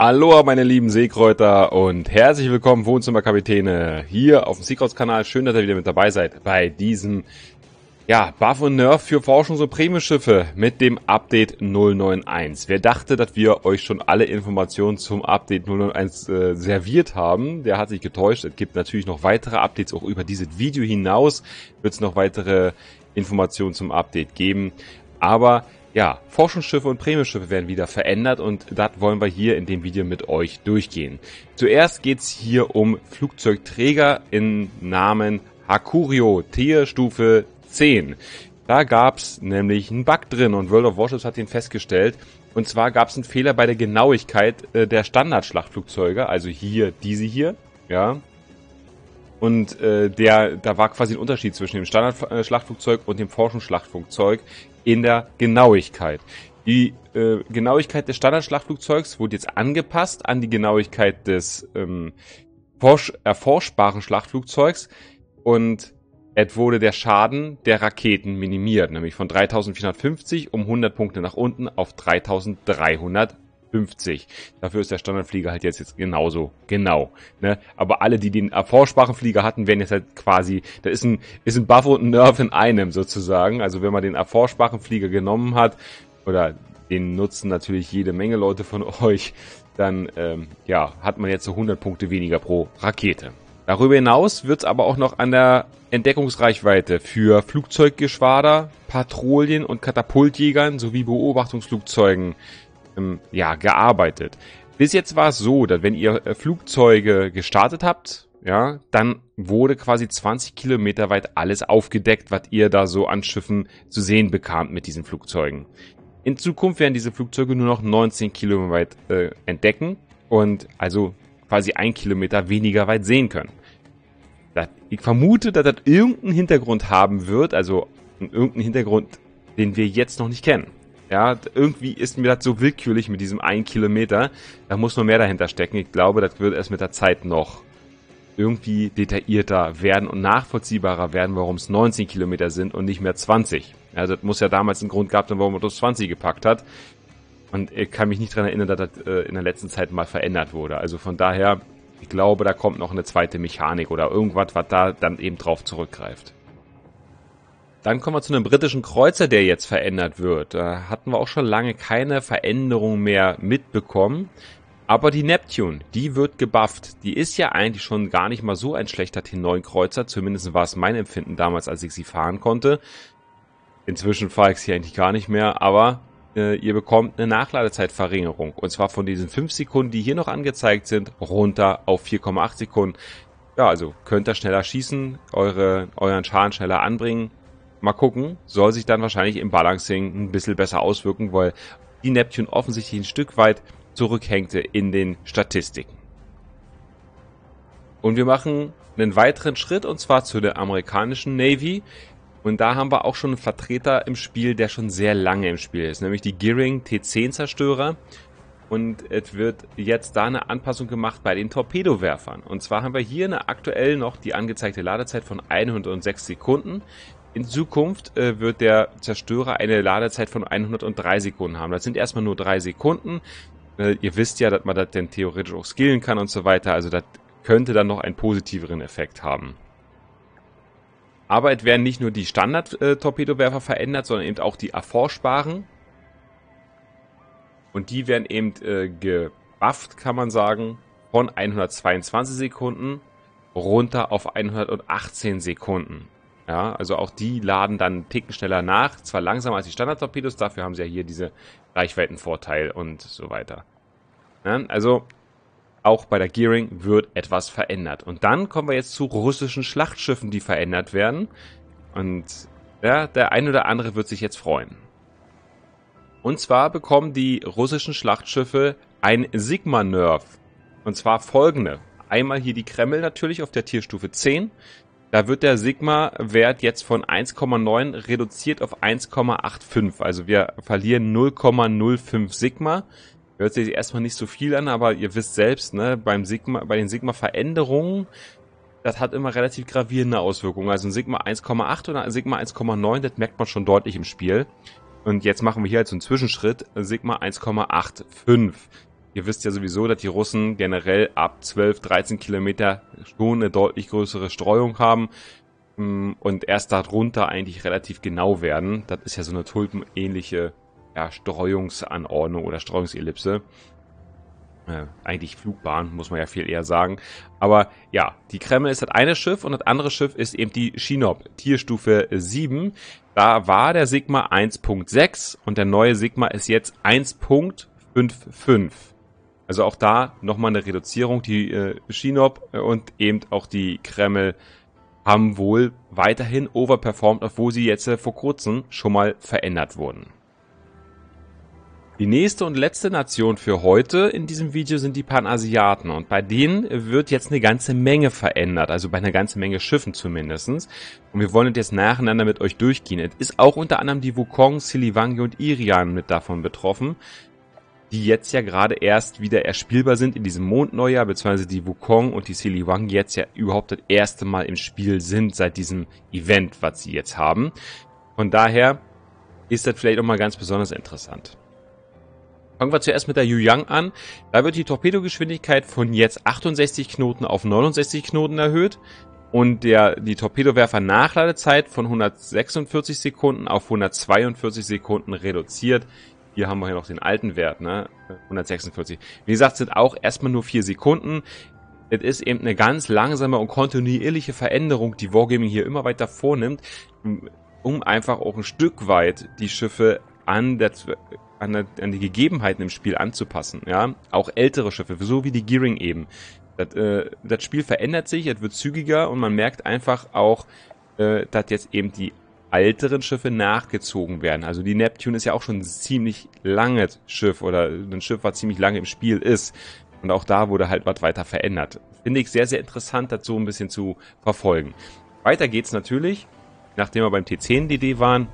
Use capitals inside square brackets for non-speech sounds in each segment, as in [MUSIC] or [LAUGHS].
Hallo meine lieben Seekräuter und herzlich willkommen Wohnzimmerkapitäne hier auf dem Seekreuz-Kanal. Schön, dass ihr wieder mit dabei seid bei diesem ja, Buff und Nerf für Forschungs- und Prämieschiffe mit dem Update 091. Wer dachte, dass wir euch schon alle Informationen zum Update 091 äh, serviert haben, der hat sich getäuscht. Es gibt natürlich noch weitere Updates, auch über dieses Video hinaus wird es noch weitere Informationen zum Update geben. Aber ja, Forschungsschiffe und Prämieschiffe werden wieder verändert und das wollen wir hier in dem Video mit euch durchgehen. Zuerst geht's hier um Flugzeugträger im Namen Hakurio Tierstufe 10. Da gab's nämlich einen Bug drin und World of Warships hat den festgestellt. Und zwar gab's einen Fehler bei der Genauigkeit äh, der Standardschlachtflugzeuge, also hier diese hier, ja. Und äh, der, da war quasi ein Unterschied zwischen dem Standardschlachtflugzeug äh, und dem Forschungsschlachtflugzeug in der Genauigkeit. Die äh, Genauigkeit des Standardschlachtflugzeugs wurde jetzt angepasst an die Genauigkeit des ähm, erforschbaren Schlachtflugzeugs und es wurde der Schaden der Raketen minimiert, nämlich von 3450 um 100 Punkte nach unten auf 3300 50. Dafür ist der Standardflieger halt jetzt, jetzt genauso genau. Ne? Aber alle, die den erforschbaren äh, Flieger hatten, werden jetzt halt quasi, da ist ein, ist ein Buff und ein Nerf in einem sozusagen. Also wenn man den erforschbaren äh, Flieger genommen hat, oder den nutzen natürlich jede Menge Leute von [LAUGHS] euch, dann ähm, ja, hat man jetzt so 100 Punkte weniger pro Rakete. Darüber hinaus wird es aber auch noch an der Entdeckungsreichweite für Flugzeuggeschwader, Patrouillen und Katapultjägern sowie Beobachtungsflugzeugen ähm, ja, gearbeitet. Bis jetzt war es so, dass wenn ihr äh, Flugzeuge gestartet habt, ja, dann wurde quasi 20 Kilometer weit alles aufgedeckt, was ihr da so an Schiffen zu sehen bekamt mit diesen Flugzeugen. In Zukunft werden diese Flugzeuge nur noch 19 Kilometer weit äh, entdecken und also quasi ein Kilometer weniger weit sehen können. ich vermute, dass das irgendeinen Hintergrund haben wird, also irgendeinen Hintergrund, den wir jetzt noch nicht kennen. Ja, irgendwie ist mir das so willkürlich mit diesem einen Kilometer. Da muss noch mehr dahinter stecken. Ich glaube, das wird erst mit der Zeit noch irgendwie detaillierter werden und nachvollziehbarer werden, warum es 19 Kilometer sind und nicht mehr 20. Also das muss ja damals einen Grund gehabt haben, warum man das 20 gepackt hat. Und ich kann mich nicht dran erinnern, dass das äh, in der letzten Zeit mal verändert wurde. Also von daher, ich glaube, da kommt noch eine zweite Mechanik oder irgendwas, was da dann eben drauf zurückgreift. Dann kommen wir zu einem britischen Kreuzer, der jetzt verändert wird. Da hatten wir auch schon lange keine Veränderung mehr mitbekommen. Aber die Neptune, die wird gebufft. Die ist ja eigentlich schon gar nicht mal so ein schlechter T9-Kreuzer. Zumindest war es mein Empfinden damals, als ich sie fahren konnte. Inzwischen fahre ich sie eigentlich gar nicht mehr, aber äh, ihr bekommt eine Nachladezeitverringerung. Und zwar von diesen 5 Sekunden, die hier noch angezeigt sind, runter auf 4,8 Sekunden. Ja, also könnt ihr schneller schießen, eure, euren Schaden schneller anbringen, mal gucken, soll sich dann wahrscheinlich im Balancing ein bisschen besser auswirken, weil die Neptune offensichtlich ein Stück weit zurückhängte in den Statistiken. Und wir machen einen weiteren Schritt und zwar zu der amerikanischen Navy. Und da haben wir auch schon einen Vertreter im Spiel, der schon sehr lange im Spiel ist, nämlich die Gearing T10 Zerstörer. Und es wird jetzt da eine Anpassung gemacht bei den Torpedowerfern. Und zwar haben wir hier eine aktuell noch die angezeigte Ladezeit von 106 Sekunden. In Zukunft äh, wird der Zerstörer eine Ladezeit von 103 Sekunden haben. Das sind erstmal nur 3 Sekunden. Äh, ihr wisst ja, dass man das dann theoretisch auch skillen kann und so weiter. Also das könnte dann noch einen positiveren Effekt haben. Aber es werden nicht nur die Standard-Torpedowerfer verändert, sondern eben auch die erforschbaren. Und die werden eben äh, gebufft, kann man sagen, von 122 Sekunden runter auf 118 Sekunden. Ja, also auch die laden dann einen Ticken schneller nach, zwar langsamer als die Standard-Torpedos, dafür haben sie ja hier diese Reichweitenvorteil und so weiter. Ja, also auch bei der Gearing wird etwas verändert. Und dann kommen wir jetzt zu russischen Schlachtschiffen, die verändert werden. Und ja, der eine oder andere wird sich jetzt freuen. Und zwar bekommen die russischen Schlachtschiffe ein Sigma-Nerf. Und zwar folgende. Einmal hier die Kreml natürlich auf der Tierstufe 10. Da wird der Sigma-Wert jetzt von 1,9 reduziert auf 1,85. Also wir verlieren 0,05 Sigma. Hört sich erstmal nicht so viel an, aber ihr wisst selbst, ne, beim Sigma, bei den Sigma-Veränderungen, das hat immer relativ gravierende Auswirkungen. Also ein Sigma 1,8 oder ein Sigma 1,9, das merkt man schon deutlich im Spiel. Und jetzt machen wir hier halt so einen Zwischenschritt, Sigma 1,85. Ihr wisst ja sowieso, dass die Russen generell ab 12, 13 Kilometer schon eine deutlich größere Streuung haben mm, und erst darunter eigentlich relativ genau werden. Das ist ja so eine tulpenähnliche ja, Streuungsanordnung oder Streuungsellipse. Äh, eigentlich Flugbahn, muss man ja viel eher sagen. Aber ja, die Kreml ist das eine Schiff und das andere Schiff ist eben die Shinop, Tierstufe 7. Da war der Sigma 1.6 und der neue Sigma ist jetzt 1.55. Also auch da nochmal eine Reduzierung. Die äh, Shinop äh, und eben auch die Kreml haben wohl weiterhin overperformed, obwohl sie jetzt äh, vor kurzem schon mal verändert wurden. Die nächste und letzte Nation für heute in diesem Video sind die Panasiaten und bei denen wird jetzt eine ganze Menge verändert, also bei einer ganzen Menge Schiffen zumindestens. Und wir wollen jetzt nacheinander mit euch durchgehen. Es ist auch unter anderem die Wukong, Silivangi und Irian mit davon betroffen die jetzt ja gerade erst wieder erspielbar sind in diesem Mondneujahr, beziehungsweise die Wukong und die Silly Wang jetzt ja überhaupt das erste Mal im Spiel sind seit diesem Event, was sie jetzt haben. Von daher ist das vielleicht auch mal ganz besonders interessant. Fangen wir zuerst mit der Yuyang an. Da wird die Torpedogeschwindigkeit von jetzt 68 Knoten auf 69 Knoten erhöht und der, die Torpedowerfer Nachladezeit von 146 Sekunden auf 142 Sekunden reduziert. Hier haben wir hier noch den alten Wert, ne? 146. Wie gesagt, sind auch erstmal nur 4 Sekunden. Es ist eben eine ganz langsame und kontinuierliche Veränderung, die Wargaming hier immer weiter vornimmt, um einfach auch ein Stück weit die Schiffe an, der, an, der, an die Gegebenheiten im Spiel anzupassen. Ja, Auch ältere Schiffe, so wie die Gearing eben. Das, äh, das Spiel verändert sich, es wird zügiger und man merkt einfach auch, äh, dass jetzt eben die älteren Schiffe nachgezogen werden. Also die Neptune ist ja auch schon ein ziemlich langes Schiff oder ein Schiff, was ziemlich lange im Spiel ist. Und auch da wurde halt was weiter verändert. Finde ich sehr, sehr interessant, dazu ein bisschen zu verfolgen. Weiter geht's natürlich, nachdem wir beim T10DD waren,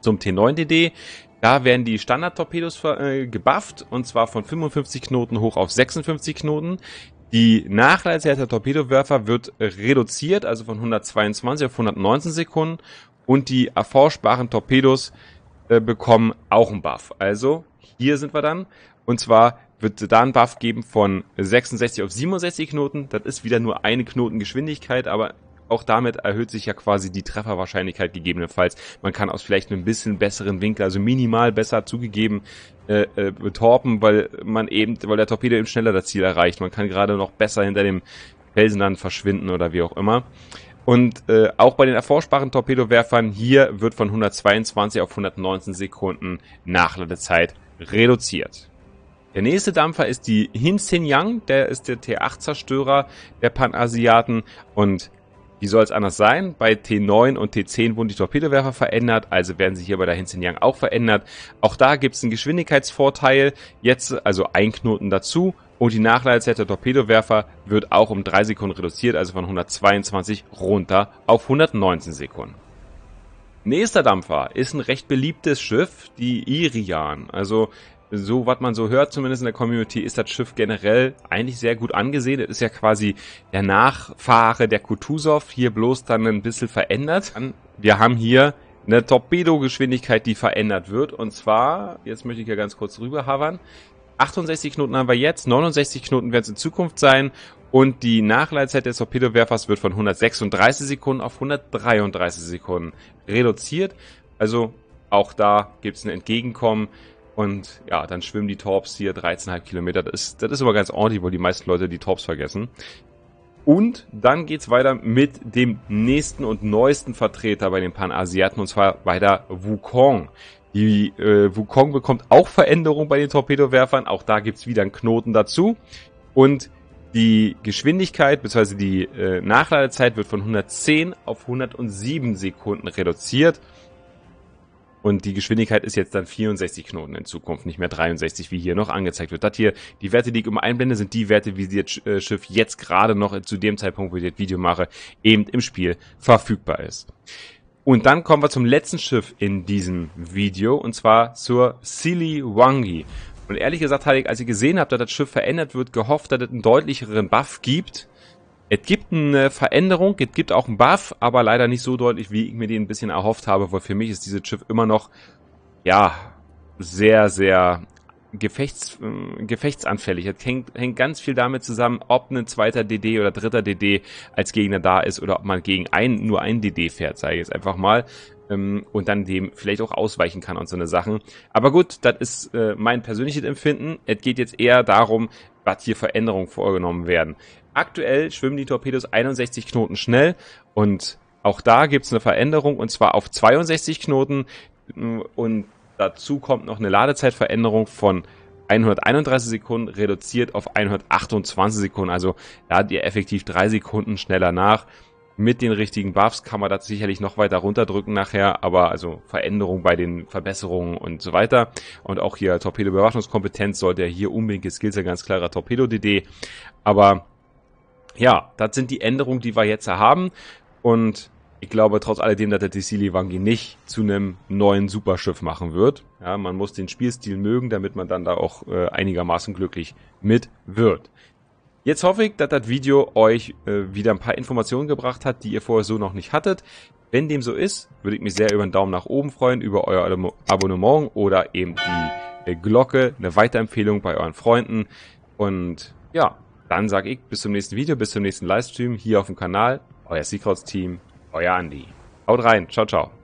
zum T9DD. Da werden die Standard-Torpedos äh, gebufft und zwar von 55 Knoten hoch auf 56 Knoten. Die Nachleistung der Torpedowerfer wird reduziert, also von 122 auf 119 Sekunden und die erforschbaren Torpedos äh, bekommen auch einen Buff. Also hier sind wir dann. Und zwar wird da ein Buff geben von 66 auf 67 Knoten. Das ist wieder nur eine Knotengeschwindigkeit, aber auch damit erhöht sich ja quasi die Trefferwahrscheinlichkeit gegebenenfalls. Man kann aus vielleicht einem bisschen besseren Winkel, also minimal besser zugegeben, äh, äh, betorpen, weil man eben, weil der Torpedo eben schneller das Ziel erreicht. Man kann gerade noch besser hinter dem Felsen dann verschwinden oder wie auch immer. Und äh, auch bei den erforschbaren Torpedowerfern hier wird von 122 auf 119 Sekunden Nachladezeit reduziert. Der nächste Dampfer ist die Hin Sin Yang, der ist der T8-Zerstörer der Panasiaten und wie soll es anders sein? Bei T9 und T10 wurden die Torpedowerfer verändert, also werden sie hier bei der Hinsen Yang auch verändert. Auch da gibt es einen Geschwindigkeitsvorteil, jetzt also ein Knoten dazu. Und die Nachladezeit der Torpedowerfer wird auch um 3 Sekunden reduziert, also von 122 runter auf 119 Sekunden. Nächster Dampfer ist ein recht beliebtes Schiff, die Irian. Also so was man so hört, zumindest in der Community, ist das Schiff generell eigentlich sehr gut angesehen. Es ist ja quasi der Nachfahre der Kutusow, hier bloß dann ein bisschen verändert. Wir haben hier eine Torpedogeschwindigkeit, die verändert wird. Und zwar, jetzt möchte ich ja ganz kurz rüber havern, 68 Knoten haben wir jetzt, 69 Knoten werden es in Zukunft sein und die Nachleitzeit des Torpedowerfers wird von 136 Sekunden auf 133 Sekunden reduziert. Also auch da gibt es ein Entgegenkommen. Und ja, dann schwimmen die Torps hier 13,5 Kilometer. Das ist, das ist aber ganz ordentlich, weil die meisten Leute die Torps vergessen. Und dann geht's weiter mit dem nächsten und neuesten Vertreter bei den Panasiaten, und zwar weiter Wukong. Die äh, Wukong bekommt auch Veränderungen bei den Torpedowerfern. Auch da gibt's wieder einen Knoten dazu. Und die Geschwindigkeit bzw. die äh, Nachladezeit wird von 110 auf 107 Sekunden reduziert. Und die Geschwindigkeit ist jetzt dann 64 Knoten in Zukunft, nicht mehr 63, wie hier noch angezeigt wird. Das hier, die Werte, die ich immer einblende, sind die Werte, wie das äh, Schiff jetzt gerade noch zu dem Zeitpunkt, wo ich das Video mache, eben im Spiel verfügbar ist. Und dann kommen wir zum letzten Schiff in diesem Video, und zwar zur Silly Wangi. Und ehrlich gesagt hatte ich, als ich gesehen habe, dass das Schiff verändert wird, gehofft, dass es einen deutlicheren Buff gibt. Es gibt eine Veränderung, es gibt auch einen Buff, aber leider nicht so deutlich, wie ich mir den ein bisschen erhofft habe, weil für mich ist dieses Schiff immer noch, ja, sehr, sehr gefechts, äh, gefechtsanfällig. Es hängt, hängt ganz viel damit zusammen, ob ein zweiter DD oder dritter DD als Gegner da ist oder ob man gegen einen, nur einen DD fährt, sage ich jetzt einfach mal. Ähm, und dann dem vielleicht auch ausweichen kann und so eine Sachen. Aber gut, das ist äh, mein persönliches Empfinden. Es geht jetzt eher darum, was hier Veränderungen vorgenommen werden. Aktuell schwimmen die Torpedos 61 Knoten schnell und auch da gibt's eine Veränderung und zwar auf 62 Knoten mm, und dazu kommt noch eine Ladezeitveränderung von 131 Sekunden reduziert auf 128 Sekunden. Also ladet ihr effektiv drei Sekunden schneller nach. Mit den richtigen Buffs kann man das sicherlich noch weiter runterdrücken nachher, aber also Veränderung bei den Verbesserungen und so weiter. Und auch hier torpedo überwachungskompetenz sollte ja hier unbedingt geskillt sein, ganz klarer Torpedo-DD. Aber ja, das sind die Änderungen, die wir jetzt haben. Und ich glaube trotz alledem, dass der DC Wangi nicht zu einem neuen Superschiff machen wird. Ja, man muss den Spielstil mögen, damit man dann da auch äh, einigermaßen glücklich mit wird. Jetzt hoffe ich, dass das Video euch äh, wieder ein paar Informationen gebracht hat, die ihr vorher so noch nicht hattet. Wenn dem so ist, würde ich mich sehr über einen Daumen nach oben freuen, über euer Abonnement oder eben die äh, Glocke, eine Weiterempfehlung bei euren Freunden. Und ja, dann sage ich bis zum nächsten Video, bis zum nächsten Livestream hier auf dem Kanal. Euer Secrets Team, euer Andi. Haut rein, ciao, ciao.